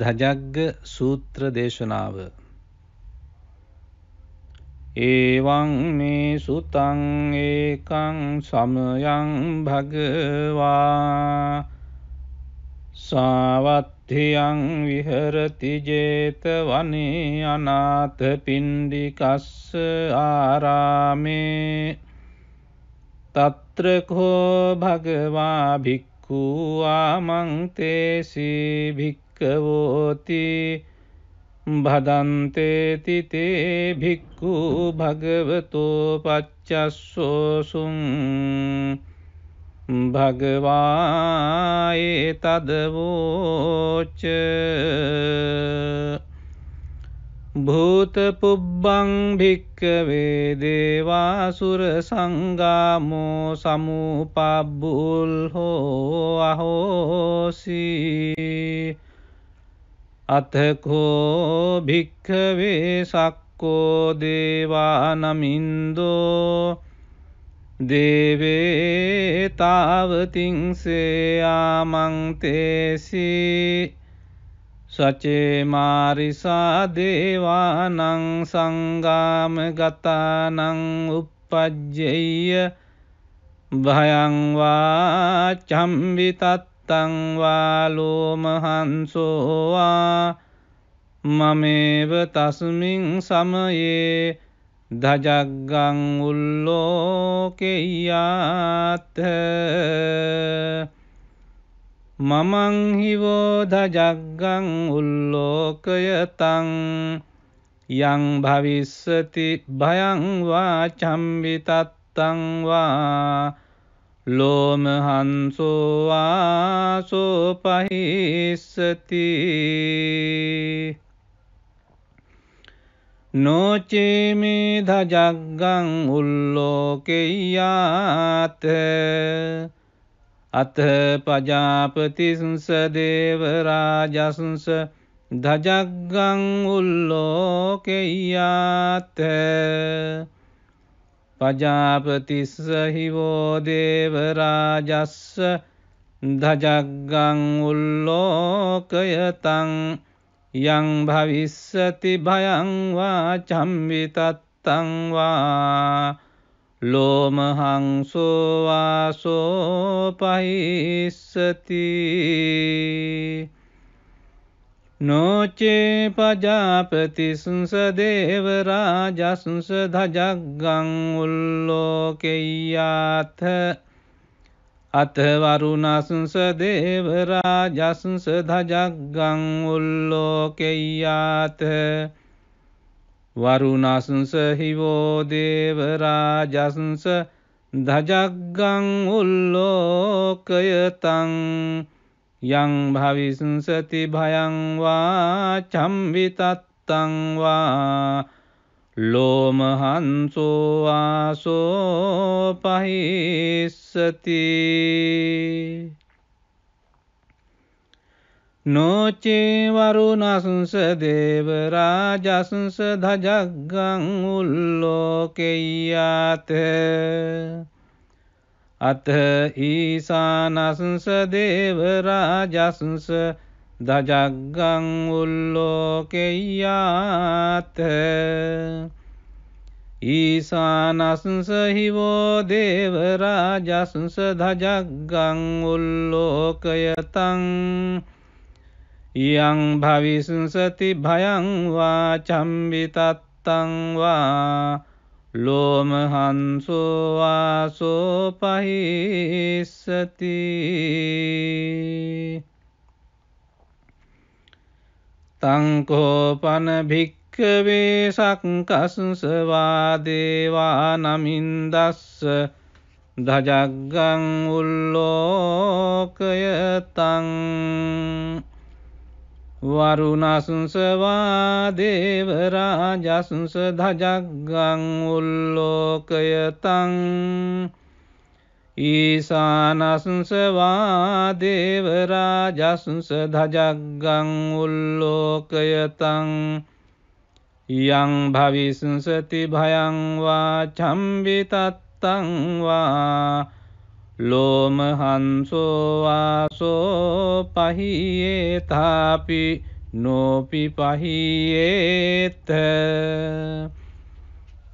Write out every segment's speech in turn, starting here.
දජග්ග සූත්‍ර දේශනාව ඒවං මේ සුතං ඒකං සමයං භගවා සාවත්්‍යයන් විහරති ජේතවනේ අනාත පින්ඩිකස්ස ආරාමේ තත්‍රකෝ භගවා භික්කු ආමංතේසි භික්ක භික්කවෝති භදන්තේතිතේ භික්කු භගවතෝ පච්චස්සෝසුන් භගවායේ තදවෝච භූතපුබ්බං භික්කවේ දේවාසුර සංගාමෝ සමූපබ්බුල් හෝ අහෝසිී අතකෝ භික්කවේ සක්කෝ දේවානමින්දෝ දේවේ තාවතිංසයාමංතේසි සචේමාරිසා දේවානං සංගාම ගතානං උපපජ්ජෙය භයංවා චම්විතත් තංවාලෝමහන්සෝවා මමේව තස්මින් සමයේ දජග්ගං උල්ලෝකෙයාත්හ මමං හිවෝ දජග්ගං උල්ලෝකයතං යං භවිස්සති භයංවා චම්බිතත්තංවා लोम हंसो आसो पहिष्यति नो चेमेध जगं यात अथ प्रजापतिंस देवराजंस धजगं यात පජාපතිස්ස හිවෝදේවරාජස්ස දජගගං උල්ලෝකයතං යං භවිස්සති භයංවා චම්විතත්තංවා ලෝමහංසෝවාසෝ පහිස්සති නෝචේ පජාපතිසුන්ස දේවරාජසුන්ස ධජක්ගං උල්ලෝකෙයාත අතවරුණසුන්ස දේවරාජසුන්ස ධජක්ගං උල්ලෝකෙයාත වරුණසුන්ස හිවෝ දේවරාජසුන්ස ධජක්ගං උල්ලෝකයතං යං භවිසුංසති භයංවා චම්විතත්තංවා ලෝමහන්සෝවාසෝ පහිස්සති නෝචේවරුනසුන්ස දේවරාජසුන්ස දජග්ගං උල්ලෝකෙයාත අත ඊසානසංස දේවරාජසංස දජග්ගං උල්ලෝකෙයාත ඊසානසංස හිවෝ දේවරාජසංස දජග්ගං උල්ලෝකයතං යං භවිසංසති භයං වා චම්බිතත්තං වා ලෝමහන්සෝවාසෝ පහිස්සති තංකෝපන භික්කවේ සක්කසවාදේවා නමින්දස්ස දජගගං උල්ලෝකය තං වරුණසුන්සවා දේවරාජසුන්ස ධජක්ගං උල්ලෝකයතං ඊසානසුන්සවා දේවරාජසුන්ස ධජක්ගං උල්ලෝකයතං යං භවිසුන්සති භයංවා චම්බිතත්තංවා ලෝමහන්සෝවාසෝ පහියේතාපි නෝපි පහියේත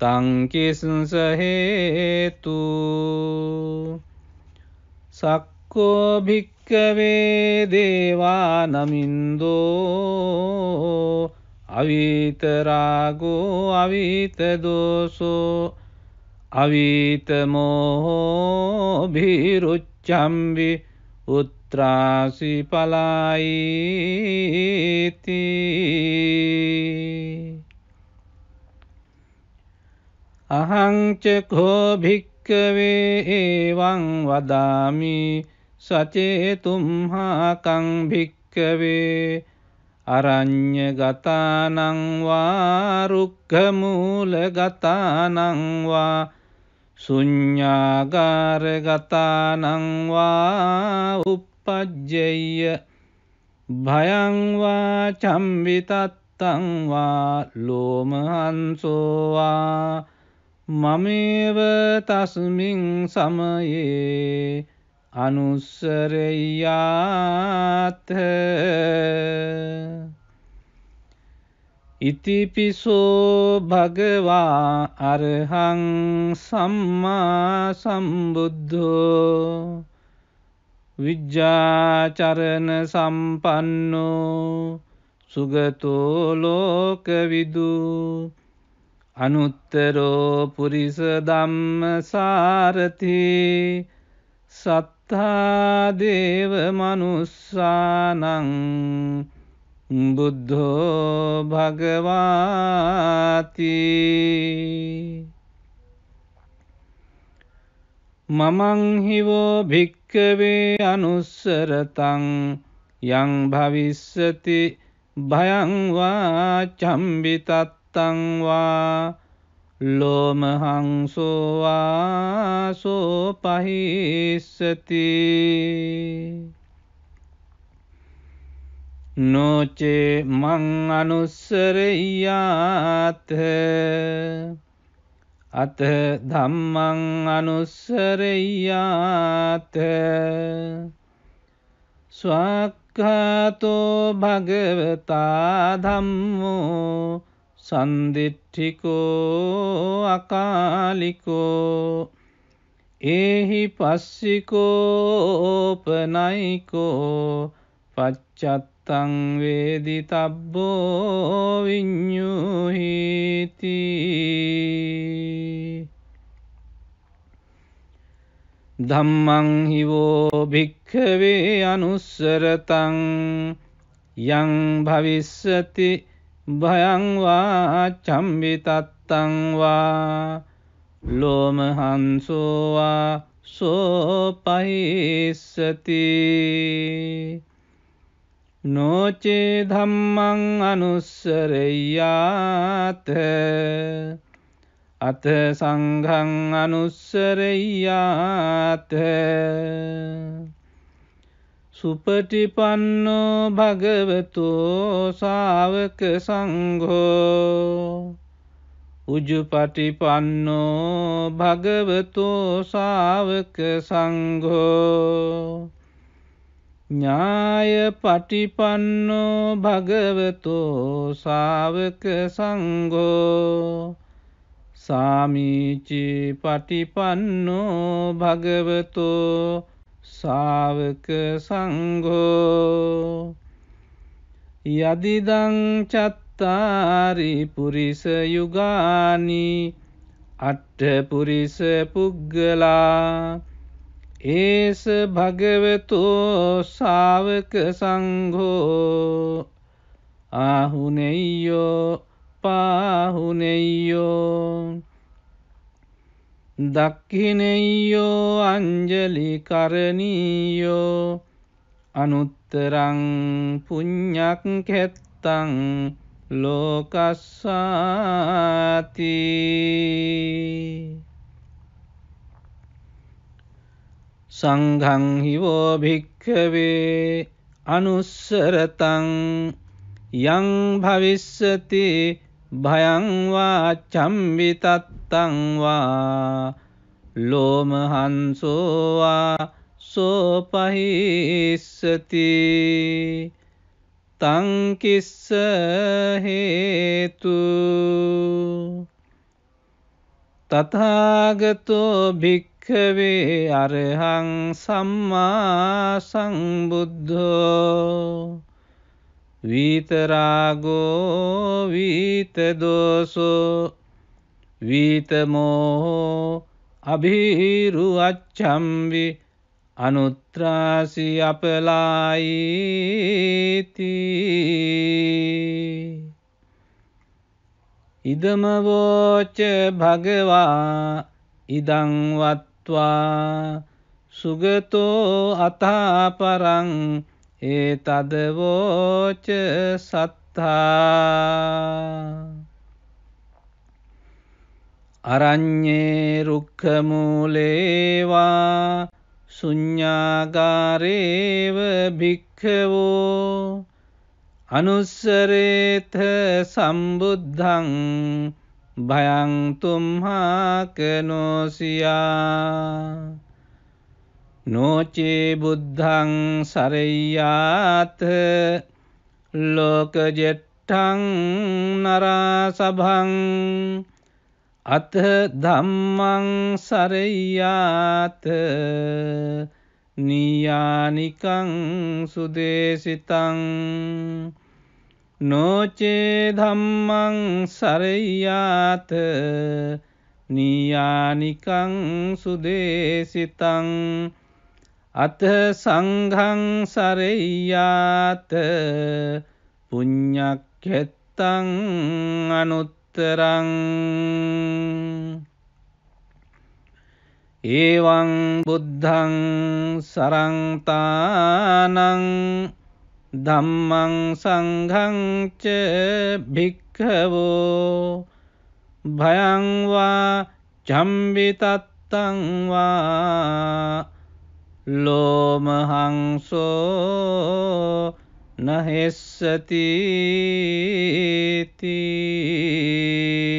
තංකිසහේතු සක්කෝභික්කවේ දේවා නමින්දෝ අවිතරාගෝ අවිතදෝසෝ අවිතමෝහෝභිරුච්චම්බි උත්‍රාසි පලායිති අහංචකෝභික්කවේ ඒවං වදාමි සචේතුම්හාකංභික්කවේ අරං්්‍ය ගතානංවා රුක්කමූල ගතානංවා සුඥ්ඥාගාරගතානංවා උපපජ්ජෙය භයංවා චම්බිතත්තංවා ලෝමහන්සෝවා මමේව තස්මින් සමයේ අනුස්සරයාත්හ ඉතිපිසෝ භගවා අරහං සම්මා සම්බුද්ධෝ විජ්ජාචරණ සම්පන්නෝ සුගතෝ ලෝකවිදු අනුත්තරෝ පුරිස ධම්ම සාරති සත්තා දේව මනුස්සානං බුද්ධෝ භගවාති මමංහිවෝ භික්කවේ අනුස්සරතං යං භවිස්සති භයංවා චම්බිතත්තංවා ලෝමහංසෝවා සෝපහිස්සති නොචේ මං අනුස්සරයාත අත ධම්මං අනුස්සරයාත ස්වක්ඛාතෝ භගවතා ධම්මෝ සන්දිට්ඨිකෝ අකාලිකෝ ඒහි පස්සිකෝ ඕපනයිකෝ පච්චත් තංවේදි තබ්බෝ විඤ්ඥුහිති ධම්මං හිවෝ භික්කවේ අනුස්සරතං යං භවිස්සති භයංවා චම්බිතත්තංවා ලෝමහන්සෝවා සෝපහිස්සති නොචේ ධම්මං අනුස්සරෙයාත අත සංඝං අනුස්සරෙයාත සුපටිපන්නෝ භගවතෝ සාවක සංඝෝ උජුපටිපන්නෝ භගවතෝ සාවක සංඝෝ ඥාය පටිපන්නෝ භගවතෝ සාවක සංගෝ සාමීචි පටිපන්නෝ භගවතෝ සාවක සංගෝ යදිදං චත්තාරි පුරිස යුගානි අට්ඨ පුරිස පුග්ගලා ඒස භගවතෝ සාවක සංඝෝ ආහුනෙයෝ පාහුනෙයෝ දක්කිනෙයෝ අංජලි කරණීයෝ අනුත්තරං පුඤ්ඥක් කැත්තං ලෝකස්සාතිී සංඝංහිවෝ භික්කවේ අනුස්සරතං යං භවිස්සති භයංවා චම්බිතත්තංවා ලෝමහන්සෝවා සෝපහිස්සති තංකිස්ස හේතු තථාගතෝ භික්ඛ භික්කවේ අරහං සම්මා සංබුද්ධෝ වීතරාගෝ වීතදෝසෝ වීතමෝහෝ අභිහිරු අච්චම්වි අනුත්‍රාසි අපලායිති ඉදමවෝච භගවා ඉදංවත් දත්වා සුගතෝ අතාපරං ඒ තදවෝච සත්තා අරං්ඥේ රුක්කමූලේවා සුඥ්ඥාගාරේව භික්කවෝ අනුස්සරේත සම්බුද්ධං භයංතුම්හාකනෝසියා නෝචේ බුද්ධං සරයාත ලෝකජෙට්ටං නරාසභං අත ධම්මං සරයාත නියානිකං සුදේසිතං නොචේ ධම්මං සරයාත නියානිකං සුදේසිතං අත සංඝං සරයාත පුඤ්ඤක්ඛෙත්තං අනුත්තරං ඒවං බුද්ධං සරන්තානං ධම්මං සංඝංච භික්ඛවෝ භයංවා චම්බිතත්තංවා ලෝමහංසෝ නහෙස්සතිතිී